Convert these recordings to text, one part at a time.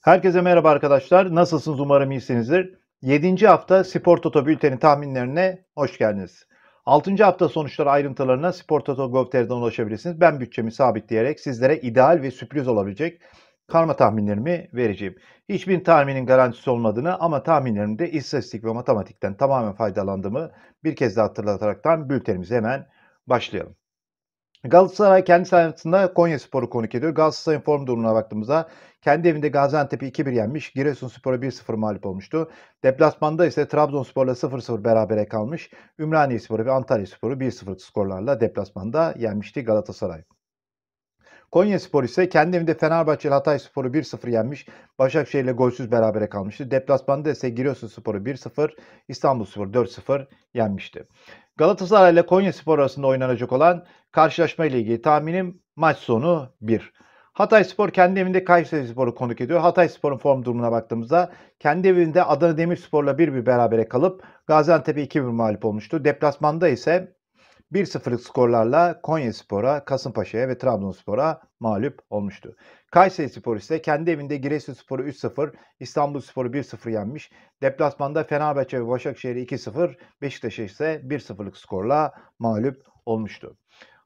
Herkese merhaba arkadaşlar. Nasılsınız? Umarım iyisinizdir. 7. hafta Spor Toto bülteni tahminlerine hoş geldiniz. 6. hafta sonuçları ayrıntılarına Spor Toto Gov.tr'den ulaşabilirsiniz. Ben bütçemi sabitleyerek sizlere ideal ve sürpriz olabilecek karma tahminlerimi vereceğim. Hiçbir tahminin garantisi olmadığını ama tahminlerimde istatistik ve matematikten tamamen faydalandığımı bir kez daha hatırlataraktan bültenimize hemen başlayalım. Galatasaray kendi sayfasında Konya Sporu konuk ediyor. Galatasaray'ın form durumuna baktığımızda kendi evinde Gaziantep'i 2-1 yenmiş. Giresunspor'a 1-0 mağlup olmuştu. Deplasmanda ise Trabzonspor'la 0-0 berabere kalmış. Ümraniyespor'u ve Antalyaspor'u 1-0 skorlarla deplasmanda yenmişti Galatasaray. Konya Konyaspor ise kendi evinde Fenerbahçe ile Spor'u 1-0 yenmiş. Başakşehir ile golsüz berabere kalmıştı. Deplasmanda ise Spor'u 1-0, İstanbul Spor'u 4-0 yenmişti. Galatasaray ile Konya Konyaspor arasında oynanacak olan karşılaşma ile ilgili tahminim maç sonu 1. Hatay Spor kendi evinde Kayseri Spor'u konuk ediyor. Hatay Spor'un form durumuna baktığımızda kendi evinde Adana Demirspor'la 1-1 berabere kalıp Gaziantep'e 2-1 mağlup olmuştu. Deplasmanda ise 1-0'lık skorlarla Konya Spor'a, Kasımpaşa'ya ve Trabzonspor'a mağlup olmuştu. Kayseri Spor ise kendi evinde Giresun Spor'u 3-0, İstanbul Spor'u 1-0 yenmiş. Deplasmanda Fenerbahçe ve Başakşehir'i 2-0, Beşiktaş'a ise 1-0'lık skorla mağlup olmuştu.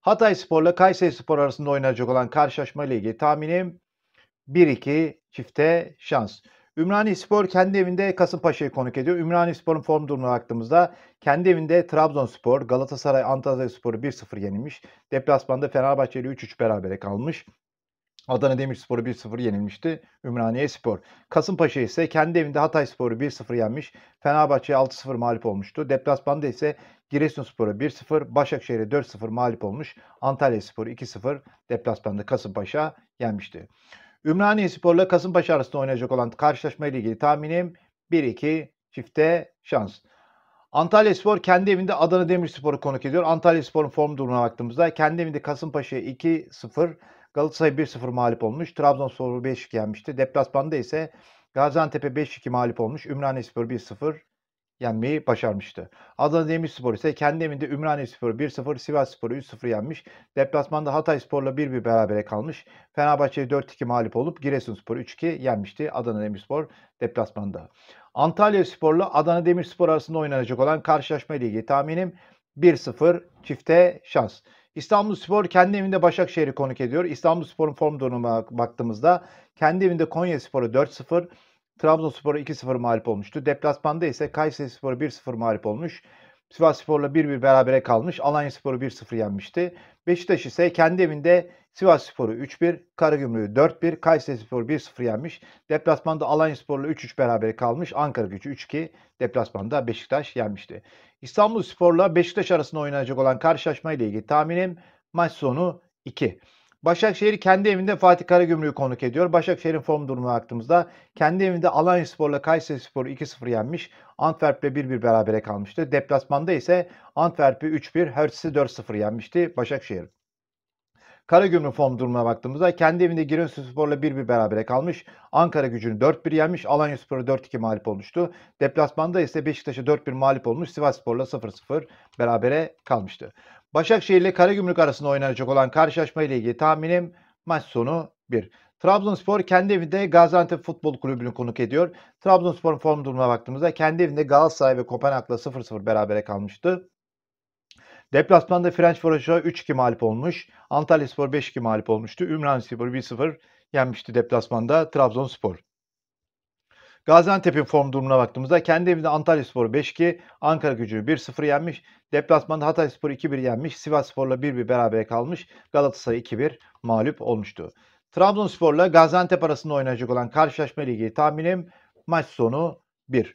Hatay Spor'la Kayseri Spor arasında oynanacak olan karşılaşma ile ilgili tahminim 1-2 çifte şans. Ümrani Spor kendi evinde Kasımpaşa'yı konuk ediyor. Ümrani Spor'un form durumuna baktığımızda kendi evinde Trabzonspor, Galatasaray, Antalya Spor'u 1-0 yenilmiş. Deplasmanda Fenerbahçe ile 3-3 berabere kalmış. Adana Demirspor'u 1-0 yenilmişti Ümraniye Spor. Kasımpaşa ise kendi evinde Hatay Spor'u 1-0 yenmiş. Fenerbahçe 6-0 mağlup olmuştu. Deplasmanda ise Giresunspor'a 1-0, Başakşehir'e 4-0 mağlup olmuş. Antalya Spor 2-0 deplasmanda Kasımpaşa yenmişti. Ümraniye Spor'la Kasımpaşa arasında oynayacak olan karşılaşma ile ilgili tahminim 1-2 çifte şans. Antalya Spor kendi evinde Adana Demirspor'u konuk ediyor. Antalya Spor'un form durumuna baktığımızda kendi evinde Kasımpaşa'ya 2-0, Galatasaray 1-0 mağlup olmuş. Trabzonspor 5-2 yenmişti. Deplasmanda ise Gaziantep'e 5-2 mağlup olmuş. Ümraniyespor 1-0 yenmeyi başarmıştı. Adana Demirspor ise kendi evinde Ümraniyespor 1-0, Sivasspor'u 3-0 yenmiş. Deplasmanda Hatayspor'la 1-1 berabere kalmış. Fenerbahçe'yi 4-2 mağlup olup Giresunspor 3-2 yenmişti Adana Demirspor deplasmanda. Antalya Spor'la Adana Demirspor arasında oynanacak olan karşılaşma ile ilgili tahminim 1-0 çifte şans. İstanbulspor kendi evinde Başakşehir'i konuk ediyor. İstanbulspor'un form durumuna baktığımızda kendi evinde Konyaspor'a 4-0, Trabzonspor'a 2-0 mağlup olmuştu. Deplasmanda ise Kayserispor'a 1-0 mağlup olmuş. Sivas Spor'la 1-1 berabere kalmış. Alanya Spor'u 1-0 yenmişti. Beşiktaş ise kendi evinde Sivas Spor'u 3-1, Karagümrük'ü 4-1, Kayseri Spor'u 1-0 yenmiş. Deplasmanda Alanya Spor'la 3-3 berabere kalmış. Ankara gücü 3-2, deplasmanda Beşiktaş yenmişti. İstanbul Spor'la Beşiktaş arasında oynanacak olan karşılaşma ile ilgili tahminim maç sonu 2. Başakşehir kendi evinde Fatih Karagümrük'ü konuk ediyor. Başakşehir'in form durumuna baktığımızda kendi evinde Alanya Spor'la Kayseri Spor'u 2-0 yenmiş. Antwerp'le 1-1 berabere kalmıştı. Deplasmanda ise Antwerp'i 3-1, Hertz'i 4-0 yenmişti Başakşehir. Karagümrük form durumuna baktığımızda kendi evinde Giresun Spor'la 1-1 berabere kalmış. Ankara gücünü 4-1 yenmiş. Alanya Spor'a 4-2 mağlup olmuştu. Deplasmanda ise Beşiktaş'a 4-1 mağlup olmuş. Sivas Spor'la 0-0 berabere kalmıştı. Başakşehir ile Karagümrük arasında oynanacak olan karşılaşma ile ilgili tahminim maç sonu 1. Trabzonspor kendi evinde Gaziantep Futbol Kulübü'nü konuk ediyor. Trabzonspor'un form durumuna baktığımızda kendi evinde Galatasaray ve Kopenhag'la 0-0 berabere kalmıştı. Deplasmanda French Voroş'a 3-2 mağlup olmuş. Antalya Spor 5-2 mağlup olmuştu. Ümraniye Spor 1-0 yenmişti deplasmanda Trabzonspor. Gaziantep'in form durumuna baktığımızda kendi evinde Antalya Sporu 5-2, Ankara gücü 1-0 yenmiş. Deplasmanda Hatay Sporu 2-1 yenmiş. Sivas Spor'la 1-1 berabere kalmış. Galatasaray 2-1 mağlup olmuştu. Trabzonspor'la Gaziantep arasında oynayacak olan karşılaşma ilgili tahminim maç sonu 1.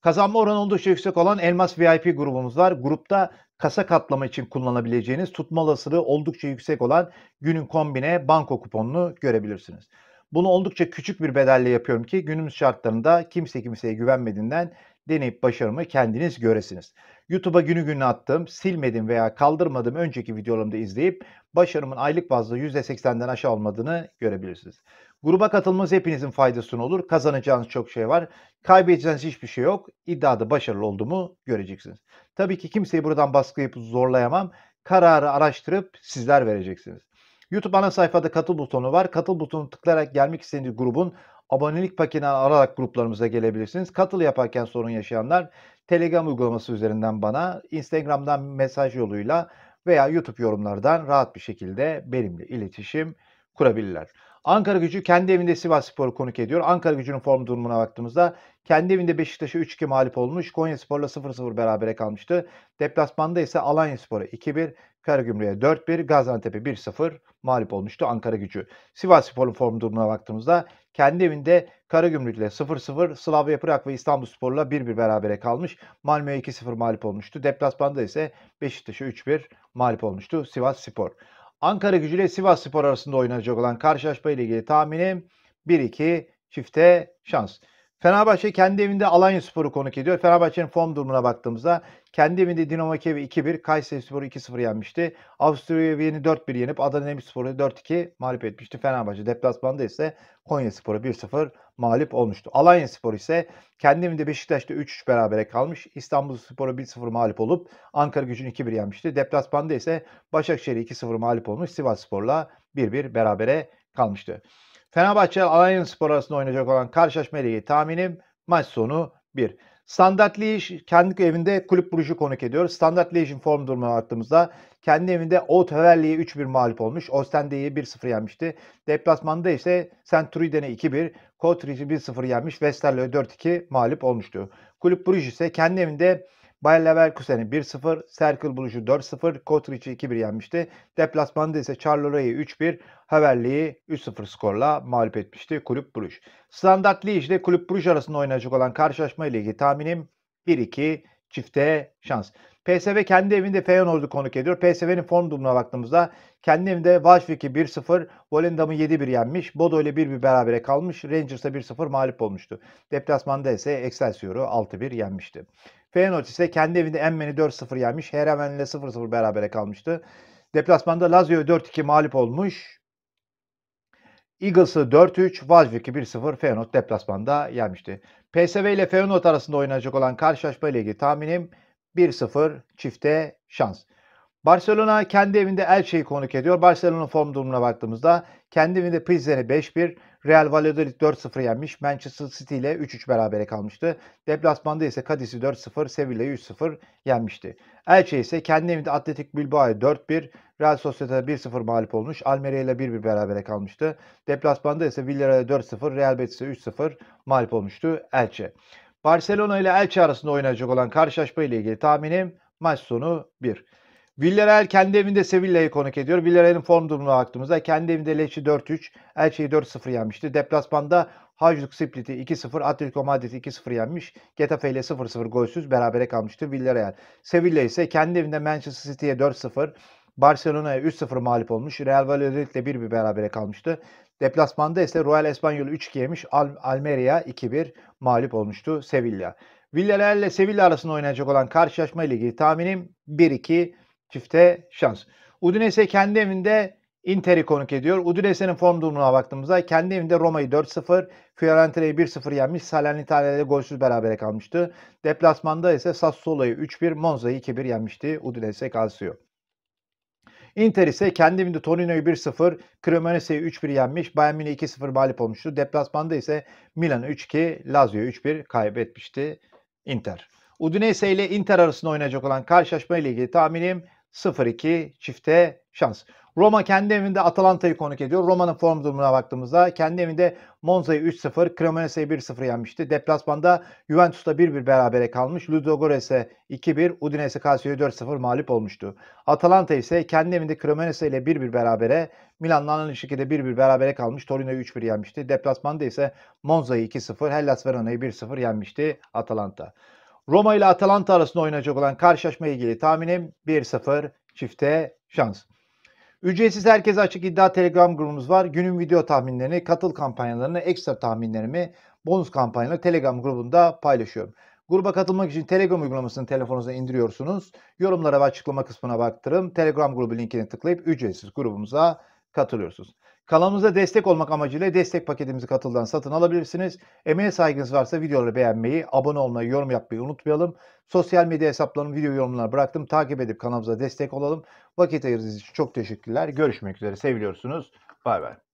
Kazanma oranı oldukça yüksek olan Elmas VIP grubumuz var. Grupta kasa katlama için kullanabileceğiniz tutma olasılığı oldukça yüksek olan günün kombine banko kuponunu görebilirsiniz. Bunu oldukça küçük bir bedelle yapıyorum ki günümüz şartlarında kimse kimseye güvenmediğinden deneyip başarımı kendiniz göresiniz. YouTube'a günü günü attım, silmedim veya kaldırmadım önceki videolarımda izleyip başarımın aylık bazda %80'den aşağı olmadığını görebilirsiniz. Gruba katılmanız hepinizin faydasını olur. Kazanacağınız çok şey var. Kaybedeceğiniz hiçbir şey yok. İddiada başarılı olduğumu göreceksiniz. Tabii ki kimseyi buradan baskı yapıp zorlayamam. Kararı araştırıp sizler vereceksiniz. YouTube ana sayfada katıl butonu var. Katıl butonu tıklayarak gelmek istediğiniz grubun abonelik paketini alarak gruplarımıza gelebilirsiniz. Katıl yaparken sorun yaşayanlar Telegram uygulaması üzerinden bana, Instagram'dan mesaj yoluyla veya YouTube yorumlardan rahat bir şekilde benimle iletişim kurabilirler. Ankara gücü kendi evinde Sivas Spor'u konuk ediyor. Ankara gücünün form durumuna baktığımızda kendi evinde Beşiktaş'a 3-2 mağlup olmuş. Konya Spor'la 0-0 berabere kalmıştı. Deplasmanda ise Alanya Spor'a 2-1, Karagümrük'e 4-1, Gaziantep'e 1-0 mağlup olmuştu Ankara gücü. Sivas Spor'un form durumuna baktığımızda kendi evinde Karagümrük'le 0-0, Slavia Prag ve İstanbul Spor'la 1-1 berabere kalmış. Malmö'ye 2-0 mağlup olmuştu. Deplasmanda ise Beşiktaş'a 3-1 mağlup olmuştu Sivas Spor. Ankara Gücü ile Sivas Spor arasında oynanacak olan karşılaşma ile ilgili tahminim 1-2 çifte şans. Fenerbahçe kendi evinde Alanya Spor'u konuk ediyor. Fenerbahçe'nin form durumuna baktığımızda kendi evinde Dinamo Kiev'i 2-1, Kayseri Spor'u 2-0 yenmişti. Avusturya Viyen'i 4-1 yenip Adana Demirspor'u 4-2 mağlup etmişti. Fenerbahçe deplasmanda ise Konya Spor'u 1-0 mağlup olmuştu. Alanya Spor ise kendi evinde Beşiktaş'ta 3-3 berabere kalmış. İstanbul Spor'u 1-0 mağlup olup Ankara gücünü 2-1 yenmişti. Deplasmanda ise Başakşehir'i 2-0 mağlup olmuş. Sivas Spor'la 1-1 berabere kalmıştı. Fenerbahçe Alanya Spor arasında oynayacak olan karşılaşma ile tahminim maç sonu 1. Standart Liège kendi evinde kulüp Brugge'ü konuk ediyor. Standart Liège'in form durumu baktığımızda kendi evinde Oteverli'ye 3-1 mağlup olmuş. Ostende'yi 1-0 yenmişti. Deplasmanda ise Saint-Truiden'e 2-1, Cotrix'i 1-0 yenmiş. Westerlo'ya 4-2 mağlup olmuştu. Kulüp Brugge ise kendi evinde Bayer Leverkusen'i 1-0, Serkıl buluşu, 4-0, kotrichi 2-1 yenmişti. Deplasmanda ise Charleroi 3-1, Haverli'yi 3-0 skorla mağlup etmişti Kulüp buluş. Standart Liège ile Kulüp buluş arasında oynayacak olan karşılaşma ile ilgili tahminim 1-2 çifte şans. PSV kendi evinde Feyenoord'u konuk ediyor. PSV'nin form durumuna baktığımızda kendi evinde Vajvik'i 1-0, Volendam'ı 7-1 yenmiş. Bodo ile 1-1 berabere kalmış. Rangers'a 1-0 mağlup olmuştu. Deplasmanda ise Excelsior'u 6-1 yenmişti. Feyenoord ise kendi evinde Emmen'i 4-0 yenmiş. Hereven ile 0-0 berabere kalmıştı. Deplasmanda Lazio 4-2 mağlup olmuş. Eagles'ı 4-3, Vazvik'i 1-0 Feyenoord deplasmanda yenmişti. PSV ile Feyenoord arasında oynanacak olan karşılaşma ile ilgili tahminim 1-0 çifte şans. Barcelona kendi evinde Elche'yi konuk ediyor. Barcelona form durumuna baktığımızda kendi evinde Pilsen'i 5-1, Real Valladolid 4-0 yenmiş. Manchester City ile 3-3 berabere kalmıştı. Deplasmanda ise Cadiz'i 4-0, Sevilla'yı 3-0 yenmişti. Elche ise kendi evinde Atletik Bilbao'ya 4-1, Real Sociedad'a 1-0 mağlup olmuş. Almeria ile 1-1 berabere kalmıştı. Deplasmanda ise Villarreal'e 4-0, Real Betis'e 3-0 mağlup olmuştu Elche. Barcelona ile Elche arasında oynayacak olan karşılaşma ile ilgili tahminim maç sonu 1. Villarreal kendi evinde Sevilla'yı konuk ediyor. Villarreal'in form durumuna baktığımızda kendi evinde Lecce 4-3, Elche'yi 4-0 yenmişti. Deplasmanda Hajduk Split'i 2-0, Atletico Madrid 2-0 yenmiş. Getafe ile 0-0 golsüz berabere kalmıştı Villarreal. Sevilla ise kendi evinde Manchester City'ye 4-0, Barcelona'ya 3-0 mağlup olmuş. Real Valladolid ile 1-1 berabere kalmıştı. Deplasmanda ise Royal Espanyol 3-2 yemiş. Al- Almeria 2-1 mağlup olmuştu Sevilla. Villarreal ile Sevilla arasında oynayacak olan karşılaşma ile ilgili tahminim 1-2 çifte şans. Udinese kendi evinde Inter'i konuk ediyor. Udinese'nin form durumuna baktığımızda kendi evinde Roma'yı 4-0, Fiorentina'yı 1-0 yenmiş. Salernitane'de golsüz berabere kalmıştı. Deplasmanda ise Sassuolo'yu 3-1, Monza'yı 2-1 yenmişti Udinese kalsıyor. Inter ise kendi evinde Torino'yu 1-0, Cremonese'yi 3-1 yenmiş. Bayern Münih 2-0 mağlup olmuştu. Deplasmanda ise Milan'ı 3-2, Lazio'yu 3-1 kaybetmişti Inter. Udinese ile Inter arasında oynayacak olan karşılaşma ile ilgili tahminim 0-2 çifte şans. Roma kendi evinde Atalanta'yı konuk ediyor. Roma'nın form durumuna baktığımızda kendi evinde Monza'yı 3-0, Cremonese'yi 1-0 yenmişti. Deplasmanda Juventus'ta 1-1 berabere kalmış. Ludogores'e 2-1, Udinese Casio'ya 4-0 mağlup olmuştu. Atalanta ise kendi evinde Cremonese ile 1-1 berabere, Milan'la Anlaşık'ı 1-1 berabere kalmış. Torino'yu 3-1 yenmişti. Deplasmanda ise Monza'yı 2-0, Hellas Verona'yı 1-0 yenmişti Atalanta. Roma ile Atalanta arasında oynanacak olan karşılaşmaya ilgili tahminim 1-0 çifte şans. Ücretsiz herkese açık iddia telegram grubumuz var. Günün video tahminlerini, katıl kampanyalarını, ekstra tahminlerimi, bonus kampanyaları telegram grubunda paylaşıyorum. Gruba katılmak için Telegram uygulamasını telefonunuza indiriyorsunuz. Yorumlara ve açıklama kısmına baktırım. Telegram grubu linkini tıklayıp ücretsiz grubumuza katılıyorsunuz. Kanalımıza destek olmak amacıyla destek paketimizi katıldan satın alabilirsiniz. Emeğe saygınız varsa videoları beğenmeyi, abone olmayı, yorum yapmayı unutmayalım. Sosyal medya hesaplarımı video yorumlarına bıraktım. Takip edip kanalımıza destek olalım. Vakit ayırdığınız için çok teşekkürler. Görüşmek üzere. seviyorsunuz. Bay bay.